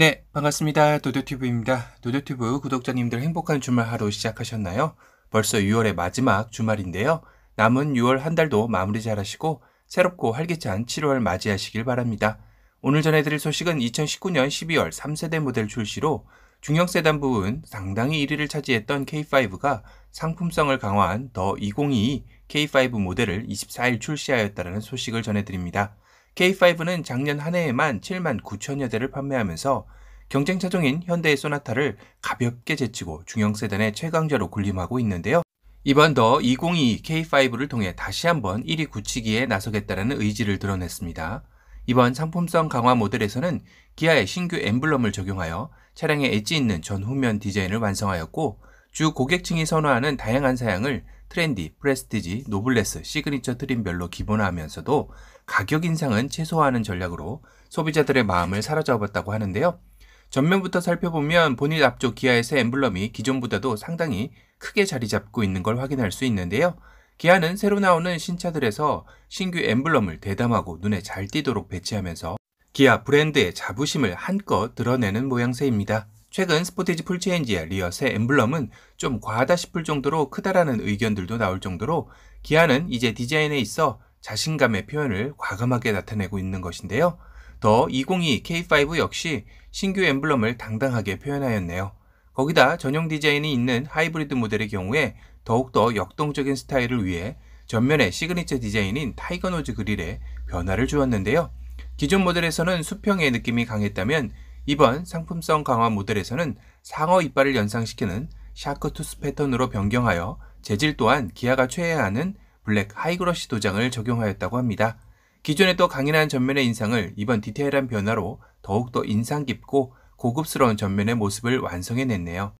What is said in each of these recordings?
네, 반갑습니다. 도도튜브입니다. 도도튜브 구독자님들 행복한 주말 하루 시작하셨나요? 벌써 6월의 마지막 주말인데요. 남은 6월 한 달도 마무리 잘 하시고 새롭고 활기찬 7월 맞이하시길 바랍니다. 오늘 전해드릴 소식은 2019년 12월 3세대 모델 출시로 중형 세단 부분 상당히 1위를 차지했던 K5가 상품성을 강화한 더 2022 K5 모델을 24일 출시하였다는 소식을 전해드립니다. K5는 작년 한 해에만 7만 9천여 대를 판매하면서 경쟁 차종인 현대의 소나타를 가볍게 제치고 중형 세단의 최강자로 군림하고 있는데요. 이번 더 2022 K5를 통해 다시 한번 1위 굳히기에 나서겠다는 의지를 드러냈습니다. 이번 상품성 강화 모델에서는 기아의 신규 엠블럼을 적용하여 차량의 엣지 있는 전후면 디자인을 완성하였고 주 고객층이 선호하는 다양한 사양을 트렌디, 프레스티지, 노블레스, 시그니처 트림별로 기본화하면서도 가격 인상은 최소화하는 전략으로 소비자들의 마음을 사로잡았다고 하는데요. 전면부터 살펴보면 본인 앞쪽 기아의새 엠블럼이 기존보다도 상당히 크게 자리 잡고 있는 걸 확인할 수 있는데요. 기아는 새로 나오는 신차들에서 신규 엠블럼을 대담하고 눈에 잘 띄도록 배치하면서 기아 브랜드의 자부심을 한껏 드러내는 모양새입니다. 최근 스포티지 풀체인지의 리어의 엠블럼은 좀 과하다 싶을 정도로 크다라는 의견들도 나올 정도로 기아는 이제 디자인에 있어 자신감의 표현을 과감하게 나타내고 있는 것인데요. 더 2022 K5 역시 신규 엠블럼을 당당하게 표현하였네요. 거기다 전용 디자인이 있는 하이브리드 모델의 경우에 더욱더 역동적인 스타일을 위해 전면에 시그니처 디자인인 타이거 노즈 그릴에 변화를 주었는데요. 기존 모델에서는 수평의 느낌이 강했다면 이번 상품성 강화 모델에서는 상어 이빨을 연상시키는 샤크 투스 패턴으로 변경하여 재질 또한 기아가 최애하는 블랙 하이그러시 도장을 적용하였다고 합니다. 기존에 또 강인한 전면의 인상을 이번 디테일한 변화로 더욱더 인상 깊고 고급스러운 전면의 모습을 완성해냈네요.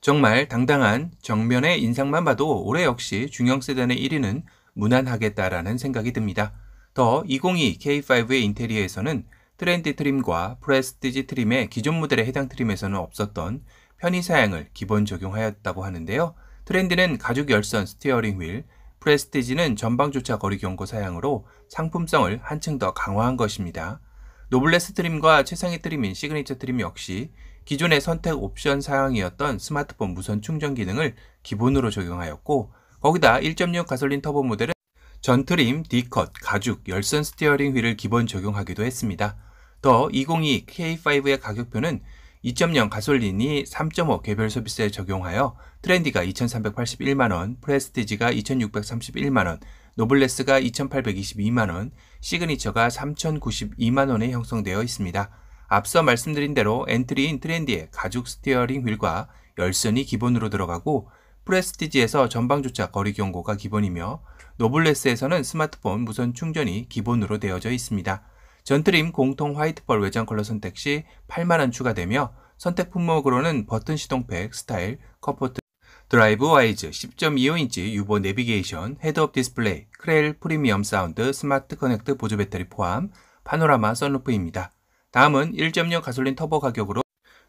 정말 당당한 정면의 인상만 봐도 올해 역시 중형 세단의 1위는 무난하겠다라는 생각이 듭니다. 더 2022 K5의 인테리어에서는 트렌디 트림과 프레스티지 트림의 기존 모델의 해당 트림에서는 없었던 편의 사양을 기본 적용하였다고 하는데요. 트렌디는 가죽 열선 스티어링 휠, 프레스티지는 전방조차 거리 경고 사양으로 상품성을 한층 더 강화한 것입니다. 노블레스 트림과 최상위 트림인 시그니처 트림 역시 기존의 선택 옵션 사양이었던 스마트폰 무선 충전 기능을 기본으로 적용하였고 거기다 1.6 가솔린 터보 모델은 전 트림, 디컷 가죽, 열선 스티어링 휠을 기본 적용하기도 했습니다. 더 2022 K5의 가격표는 2.0 가솔린이 3.5 개별 소비세 적용하여 트렌디가 2,381만원, 프레스티지가 2,631만원, 노블레스가 2,822만원, 시그니처가 3,092만원에 형성되어 있습니다. 앞서 말씀드린 대로 엔트리인 트렌디에 가죽 스티어링 휠과 열선이 기본으로 들어가고 프레스티지에서 전방조차 거리 경고가 기본이며 노블레스에서는 스마트폰 무선 충전이 기본으로 되어져 있습니다. 전트림 공통 화이트펄 외장 컬러 선택 시 8만원 추가되며 선택 품목으로는 버튼 시동팩, 스타일, 컴포트, 드라이브 와이즈 10.25인치 유보 내비게이션, 헤드업 디스플레이, 크레일 프리미엄 사운드, 스마트 커넥트 보조 배터리 포함, 파노라마 선루프입니다. 다음은 1.0 가솔린 터보 가격으로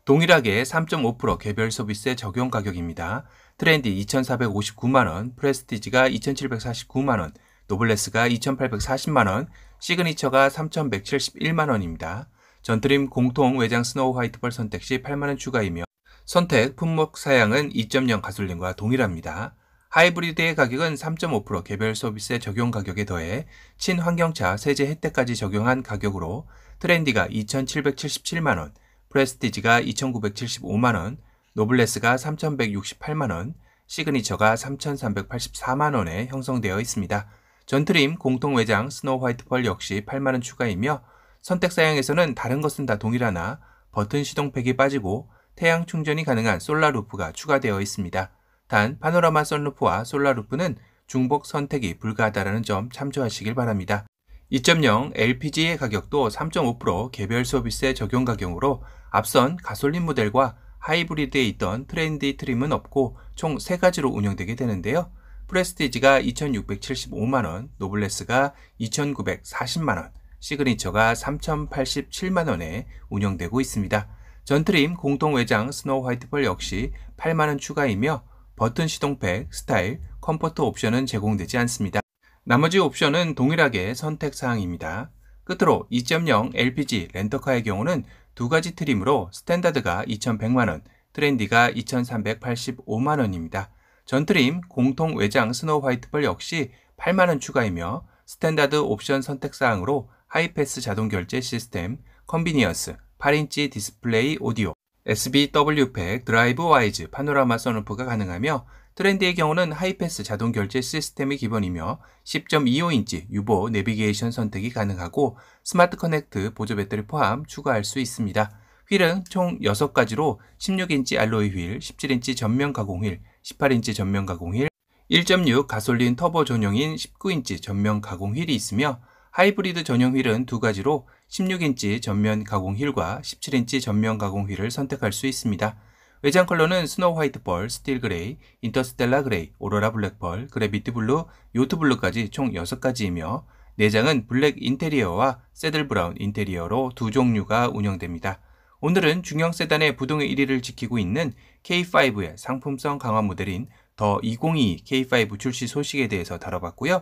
동일하게 3.5% 개별 서비스의 적용 가격입니다. 트렌디 2,459만원, 프레스티지가 2,749만원, 노블레스가 2,840만원, 시그니처가 3,171만 원입니다. 전트림 공통 외장 스노우 화이트펄 선택 시 8만 원 추가이며 선택 품목 사양은 2.0 가솔린과 동일합니다. 하이브리드의 가격은 3.5% 개별 서비스의 적용 가격에 더해 친환경차 세제 혜택까지 적용한 가격으로 트렌디가 2,777만원, 프레스티지가 2,975만원, 노블레스가 3,168만원, 시그니처가 3,384만원에 형성되어 있습니다. 전트림 공통 외장 스노우 화이트 펄 역시 8만원 추가이며 선택 사양에서는 다른 것은 다 동일하나 버튼 시동팩이 빠지고 태양 충전이 가능한 솔라 루프가 추가되어 있습니다. 단 파노라마 선루프와 솔라 루프는 중복 선택이 불가하다는 점 참조하시길 바랍니다. 2.0 LPG의 가격도 3.5% 개별 서비스의 적용 가격으로 앞선 가솔린 모델과 하이브리드에 있던 트렌디 트림은 없고 총 3가지로 운영되게 되는데요. 프레스티지가 2,675만원, 노블레스가 2,940만원, 시그니처가 3,087만원에 운영되고 있습니다. 전트림 공동외장 스노우 화이트펄 역시 8만원 추가이며 버튼 시동팩, 스타일, 컴포트 옵션은 제공되지 않습니다. 나머지 옵션은 동일하게 선택사항입니다. 끝으로 2.0 LPG 렌터카의 경우는 두 가지 트림으로 스탠다드가 2,100만원, 트렌디가 2,385만원입니다. 전트림 공통 외장 스노우 화이트펄 역시 8만원 추가이며 스탠다드 옵션 선택사항으로 하이패스 자동 결제 시스템, 컨비니언스, 8인치 디스플레이 오디오, s b w 팩 드라이브 와이즈 파노라마 선루프가 가능하며 트렌드의 경우는 하이패스 자동 결제 시스템이 기본이며 10.25인치 유보 내비게이션 선택이 가능하고 스마트 커넥트 보조 배터리 포함 추가할 수 있습니다. 휠은 총 6가지로 16인치 알로이 휠, 17인치 전면 가공 휠, 18인치 전면 가공휠, 1.6 가솔린 터보 전용인 19인치 전면 가공휠이 있으며 하이브리드 전용 휠은 두 가지로 16인치 전면 가공 휠과 17인치 전면 가공 휠을 선택할 수 있습니다. 외장 컬러는 스노우 화이트 펄, 스틸 그레이, 인터스텔라 그레이, 오로라 블랙 펄, 그래비티 블루, 요트 블루까지 총 6가지이며 내장은 블랙 인테리어와 세들 브라운 인테리어로 두 종류가 운영됩니다. 오늘은 중형 세단의 부동의 1위를 지키고 있는 K5의 상품성 강화 모델인 더 2022 K5 출시 소식에 대해서 다뤄봤고요.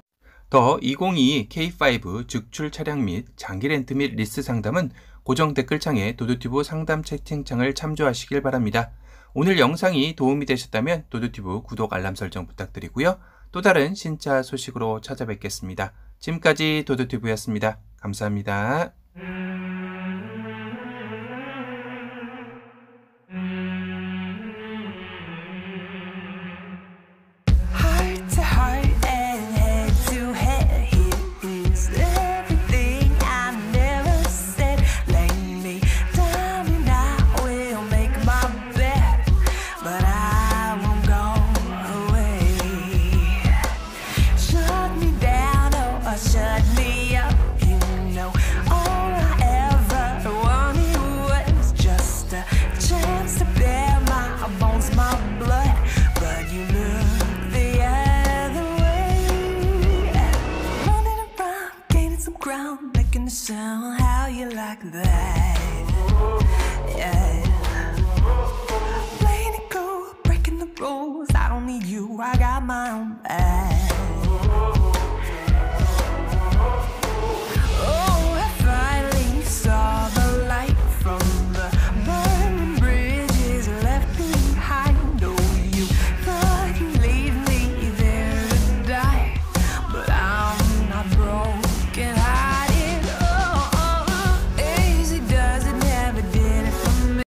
더 2022 K5 즉출 차량 및 장기 렌트 및 리스 상담은 고정 댓글창에 도도튜브 상담 채팅창을 참조하시길 바랍니다. 오늘 영상이 도움이 되셨다면 도도튜브 구독 알람 설정 부탁드리고요. 또 다른 신차 소식으로 찾아뵙겠습니다. 지금까지 도도튜브였습니다. 감사합니다. 음.